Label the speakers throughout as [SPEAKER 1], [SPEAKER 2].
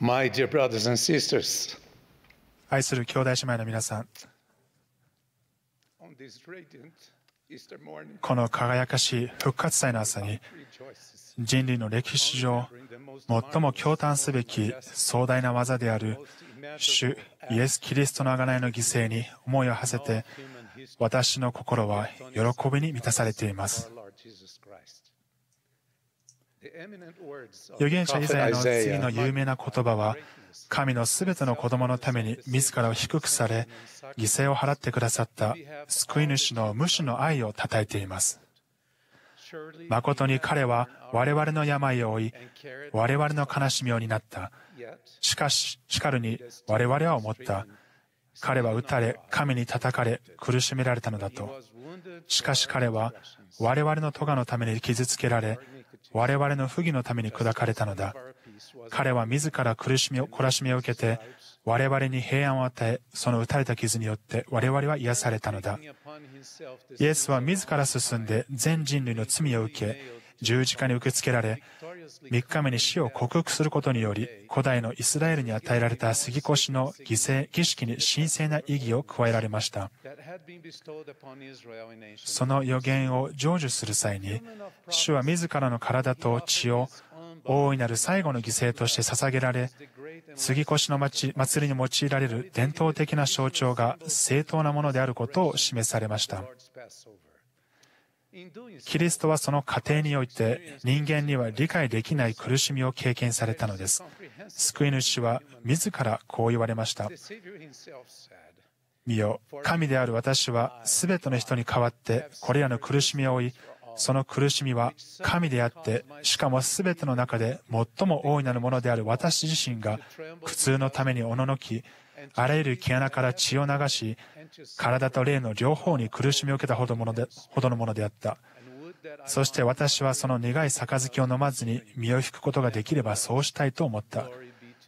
[SPEAKER 1] My dear brothers and sisters,
[SPEAKER 2] 愛する兄弟姉妹の皆さん、この輝かしい復活祭の朝に、人類の歴史上、最も驚嘆すべき壮大な技である、主イエス・キリストの贖いの犠牲に思いを馳せて、私の心は喜びに満たされています。
[SPEAKER 1] 預言者以前の次の有名な
[SPEAKER 2] 言葉は、神のすべての子供のために自らを低くされ、犠牲を払ってくださった救い主の無視の愛を称えています。誠に彼は我々の病を負い、我々の悲しみを担った。しかし、しかるに我々は思った。彼は撃たれ、神に叩かれ、苦しめられたのだと。しかし彼は我々の咎のために傷つけられ、我々の不義のために砕かれたのだ。彼は自ら苦しみを、懲らしみを受けて、我々に平安を与え、その打たれた傷によって我々は癒されたのだ。イエスは自ら進んで全人類の罪を受け、十字架に受け付けられ、3日目に死を克服することにより、古代のイスラエルに与えられた杉越の犠牲、儀式に神聖な意義を加えられました。その予言を成就する際に、主は自らの体と血を大いなる最後の犠牲として捧げられ、杉越の祭りに用いられる伝統的な象徴が正当なものであることを示されました。キリストはその過程において人間には理解できない苦しみを経験されたのです。救い主は自らこう言われました。見よ、神である私は全ての人に代わってこれらの苦しみを負い、その苦しみは神であって、しかも全ての中で最も大いなるものである私自身が苦痛のためにおののき、あらゆる毛穴から血を流し、体と霊の両方に苦しみを受けたほどものでほどのものであった。そして私はその苦い杯を飲まずに身を引くことができればそうしたいと思った。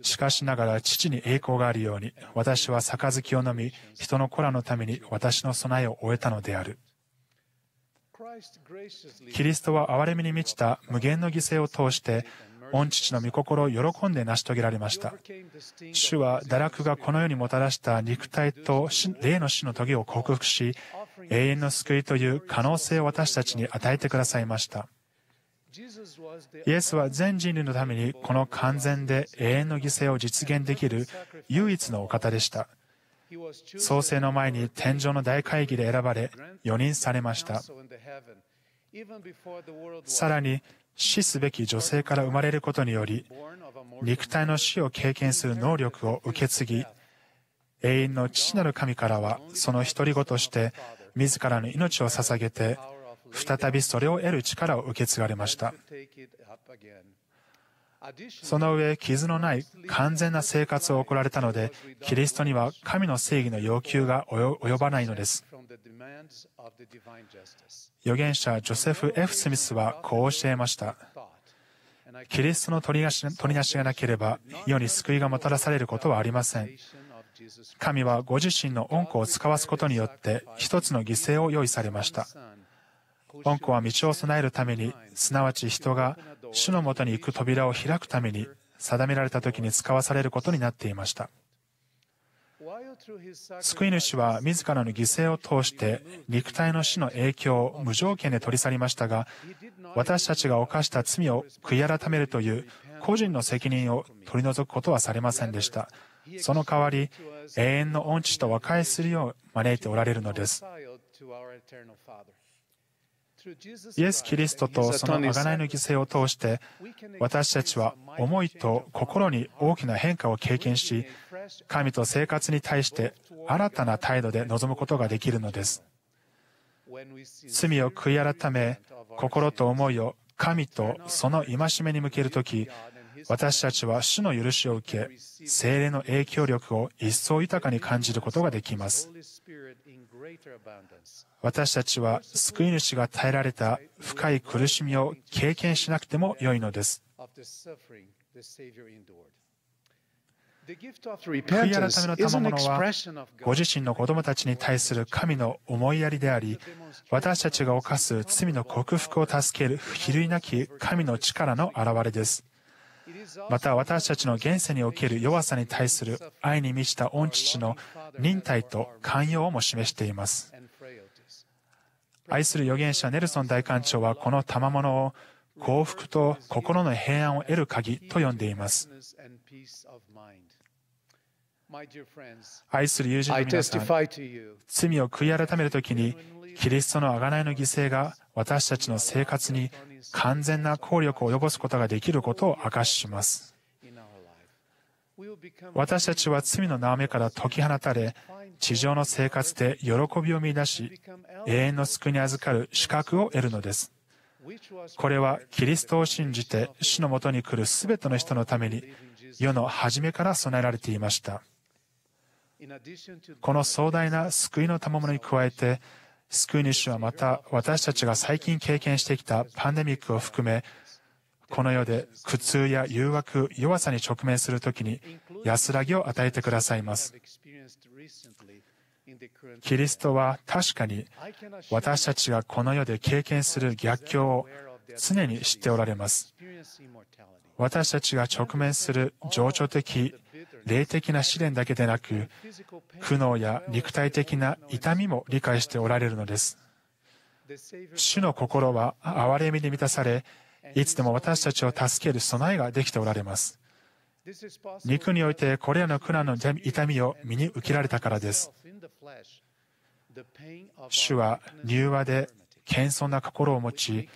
[SPEAKER 2] しかしながら父に栄光があるように、私は杯を飲み、人の子らのために私の備えを終えたのである。キリストは憐れみに満ちた無限の犠牲を通して、御父の御心を喜んで成し遂げられました。主は堕落がこの世にもたらした肉体と霊の死の棘を克服し、永遠の救いという可能性を私たちに与えてくださいました。イエスは全人類のためにこの完全で永遠の犠牲を実現できる唯一のお方でした。創世の前に天井の大会議で選ばれ、4人されました。さらに、死すべき女性から生まれることにより肉体の死を経験する能力を受け継ぎ永遠の父なる神からはその独り子として自らの命を捧げて再びそれを得る力を受け継がれましたその上、傷のない完全な生活を送られたので、キリストには神の正義の要求が及ばないのです。預言者ジョセフ・ F・ スミスはこう教えました。キリストの取りなし取り出しがなければ、世に救いがもたらされることはありません。神はご自身の恩子を使わすことによって、一つの犠牲を用意されました。恩子は道を備えるために、すなわち人が主のもとに行く扉を開くために定められた時に使わされることになっていました救い主は自らの犠牲を通して肉体の死の影響を無条件で取り去りましたが私たちが犯した罪を悔い改めるという個人の責任を取り除くことはされませんでしたその代わり永遠の恩知と和解するよう招いておられるのですイエス・キリストとその贖いの犠牲を通して私たちは思いと心に大きな変化を経験し神と生活に対して新たな態度で臨むことができるのです罪を悔い改め心と思いを神とその戒めに向ける時私たちは主の許しを受け精霊の影響力を一層豊かに感じることができます私たちは救い主が耐えられた深い苦しみを経験しなくてもよいのです。
[SPEAKER 1] 悔い改めの賜物はご自
[SPEAKER 2] 身の子供たちに対する神の思いやりであり私たちが犯す罪の克服を助ける比類なき神の力の現れですまた私たちの現世における弱さに対する愛に満ちた御父の忍耐と寛容をも示しています。愛する預言者ネルソン大官長はこの賜物を幸福と心の平安を得る鍵と呼んでいます。愛する友人の皆さん、罪を悔い改めるときに、キリストの贖いの犠牲が私たちの生活に完全な効力を及ぼすことができることを証しします。私たちは罪の縄めから解き放たれ、地上の生活で喜びを見出し、永遠の救いに預かる資格を得るのです。これはキリストを信じて死のもとに来る全ての人のために世の初めから備えられていました。この壮大な救いの賜物に加えて、救い主はまた私たちが最近経験してきたパンデミックを含め、この世で苦痛や誘惑、弱さに直面するときに安らぎを与えてくださいます。キリストは確かに私たちがこの世で経験する逆境を常に知っておられます。私たちが直面する情緒的、霊的な試練だけでなく、苦悩や肉体的な痛みも理解しておられるのです。主の心は憐れみに満たされ、いつでも私たちを助ける備えができておられます。肉においてこれらの苦難の痛みを身に受けられたからです。主は柔和で謙遜な心を持ち、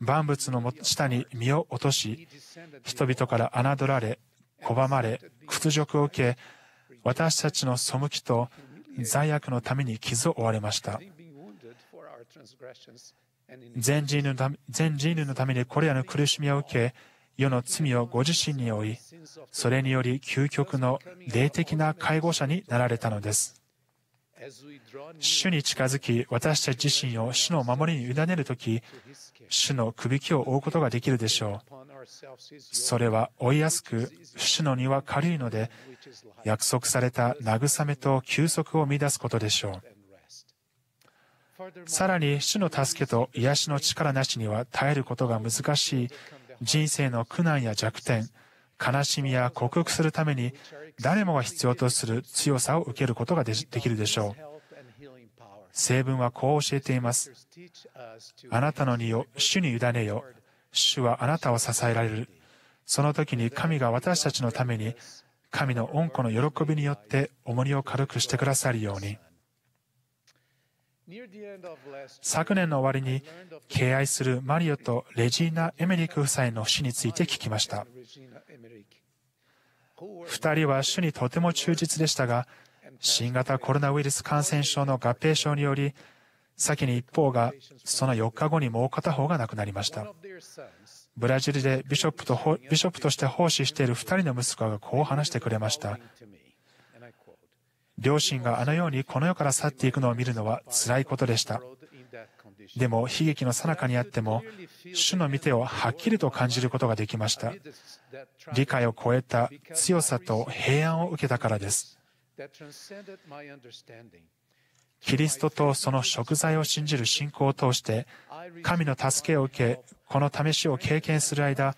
[SPEAKER 2] 万物の下に身を落とし、人々から侮られ、拒まれ、屈辱を受け、私たちの背きと罪悪のために傷を負われました。全人類のため全人類のためにこれらの苦しみを受け、世の罪をご自身に負い、それにより究極の霊的な介護者になられたのです。主に近づき、私たち自身を主の守りに委ねるとき、主のくびきを負うことができるでしょう。それは追いやすく、主の荷は軽いので、約束された慰めと休息を乱出すことでしょう。さらに主の助けと癒しの力なしには耐えることが難しい人生の苦難や弱点、悲しみや克服するために誰もが必要とする強さを受けることができるでしょう。成文はこう教えています。あなたの荷を主に委ねよ。主はあなたを支えられる。その時に神が私たちのために神の恩子の喜びによって重荷を軽くしてくださるように。昨年の終わりに敬愛するマリオとレジーナ・エメリック夫妻の死について聞きました2人は主にとても忠実でしたが新型コロナウイルス感染症の合併症により先に一方がその4日後にもう片方が亡くなりましたブラジルでビショップとビショップとして奉仕している2人の息子がこう話してくれました両親があのようにこの世から去っていくのを見るのは辛いことでした。でも悲劇の最中にあっても、主の見てをはっきりと感じることができました。理解を超えた強さと平安を受けたからです。キリストとその食材を信じる信仰を通して、神の助けを受け、この試しを経験する間、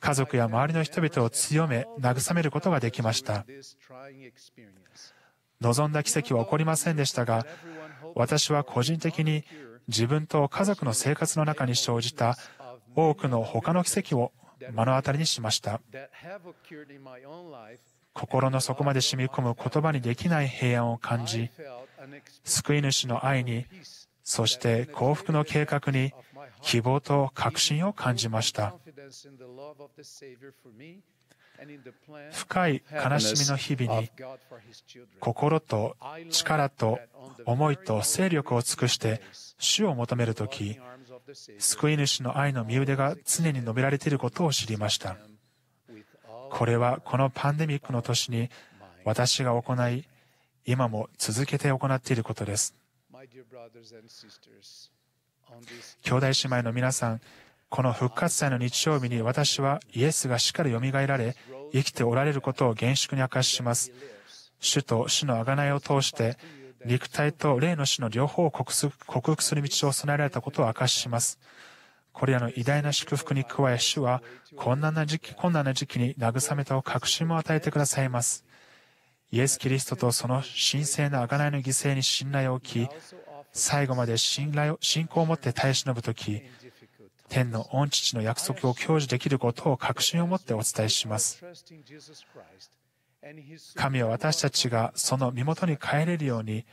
[SPEAKER 2] 家族や周りの人々を強め、慰めることができました。望んだ奇跡は起こりませんでしたが、私は個人的に自分と家族の生活の中に生じた多くの他の奇跡を目の当たりにしました。心の底まで染み込む言葉にできない平安を感じ、救い主の愛に、そして幸福の計画に希望と確信を感じました。
[SPEAKER 1] 深い悲しみの日々に
[SPEAKER 2] 心と力と思いと勢力を尽くして主を求める時救い主の愛の身腕が常に述べられていることを知りましたこれはこのパンデミックの年に私が行い今も続けて行っていることです兄弟姉妹の皆さんこの復活祭の日曜日に私はイエスが死から蘇られ、生きておられることを厳粛に明かしします。主と死の贖いを通して、肉体と霊の死の両方を克服する道を備えられたことを明かしします。これらの偉大な祝福に加え、主は困難な時期、困難な時期に慰めたを確信も与えてくださいます。イエス・キリストとその神聖な贖いの犠牲に信頼を置き、最後まで信頼を信仰を持って耐え忍ぶとき、天の御父の約束を享受できることを確信を持ってお伝えします。神は私たちがその身元に帰れるように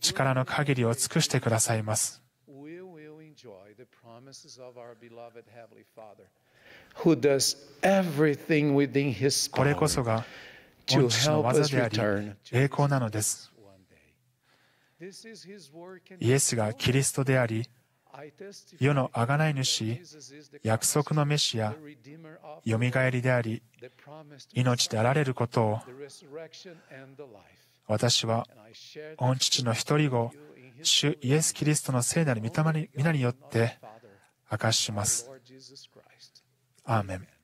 [SPEAKER 2] 力の限りを尽くしてくださいます。これこそが御父の技であり栄光なのです。イエスがキリストであり、世の贖い主、約束のメシや、よみがえりであり、命であられることを、私は、御父の一人子、主イエス・キリストの聖なる御霊に皆によって
[SPEAKER 1] 明かします。
[SPEAKER 2] アーメン。